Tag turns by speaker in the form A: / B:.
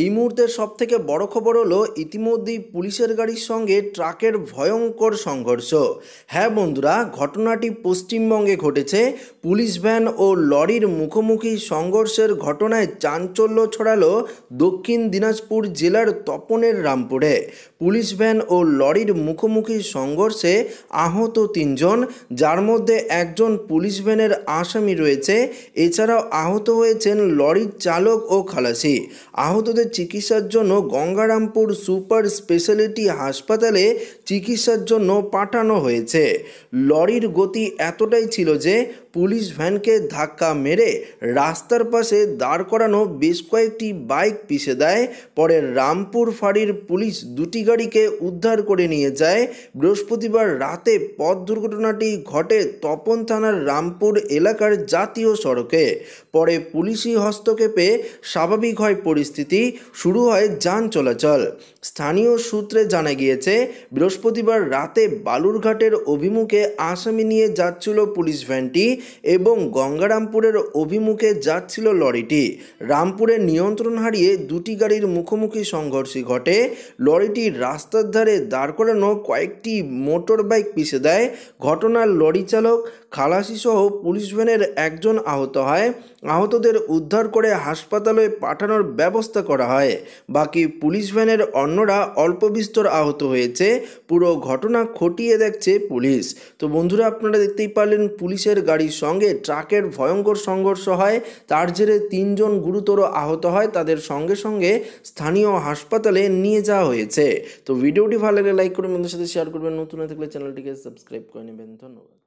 A: এই মুহূর্তের থেকে বড় খবর হলো ইতিমধ্যেই পুলিশের গাড়ির সঙ্গে ট্রাকের ভয়ঙ্কর সংঘর্ষ হ্যাঁ বন্ধুরা ঘটনাটি পশ্চিমবঙ্গে ঘটেছে পুলিশ ভ্যান ও লরির মুখোমুখি সংঘর্ষের ঘটনায় চাঞ্চল্য ছড়ালো দক্ষিণ দিনাজপুর জেলার তপনের রামপুরে পুলিশ ভ্যান ও লরির মুখোমুখি সংঘর্ষে আহত তিনজন যার মধ্যে একজন পুলিশ ভ্যানের আসামি রয়েছে এছাড়াও আহত হয়েছেন লরির চালক ও খালাসি আহত আহতদের চিকিৎসার জন্য গঙ্গারামপুর সুপার স্পেশালিটি হাসপাতালে চিকিৎসার জন্য পাঠানো হয়েছে লরির গতি এতটাই ছিল যে পুলিশ ভ্যানকে ধাক্কা মেরে রাস্তার পাশে দাঁড় করানো বেশ কয়েকটি বাইক পিষে দেয় পরে রামপুর ফাঁড়ির পুলিশ দুটি গাড়িকে উদ্ধার করে নিয়ে যায় বৃহস্পতিবার রাতে পথ দুর্ঘটনাটি ঘটে তপন থানার রামপুর এলাকার জাতীয় সড়কে পরে পুলিশি হস্তক্ষেপে স্বাভাবিক হয় পরিস্থিতি থেকেই শুরু হয় যান চলাচল স্থানীয় সূত্রে জানা গিয়েছে বৃহস্পতিবার রাতে বালুরঘাটের অভিমুখে আসামি নিয়ে যাচ্ছিল পুলিশ ভ্যানটি এবং গঙ্গারামপুরের অভিমুখে যাচ্ছিল লরিটি রামপুরে নিয়ন্ত্রণ হারিয়ে দুটি গাড়ির মুখোমুখি সংঘর্ষ ঘটে লরিটি রাস্তার ধারে দাঁড় করানো কয়েকটি মোটর বাইক পিষে দেয় ঘটনার লরি চালক খালাসিসহ পুলিশ ভ্যানের একজন আহত হয় আহতদের উদ্ধার করে হাসপাতালে পাঠানোর ব্যবস্থা করা হয় বাকি পুলিশ ভ্যানের অন্যরা অল্প বিস্তর আহত হয়েছে পুরো ঘটনা খটিয়ে দেখছে পুলিশ তো বন্ধুরা আপনারা দেখতেই পারলেন পুলিশের গাড়ির সঙ্গে ট্রাকের ভয়ঙ্কর সংঘর্ষ হয় তার জেরে তিনজন গুরুতর আহত হয় তাদের সঙ্গে সঙ্গে স্থানীয় হাসপাতালে নিয়ে যাওয়া হয়েছে তো ভিডিওটি ভালো লাগলে লাইক করে বন্ধুর সাথে শেয়ার করবেন নতুন থাকলে চ্যানেলটিকে সাবস্ক্রাইব করে নেবেন ধন্যবাদ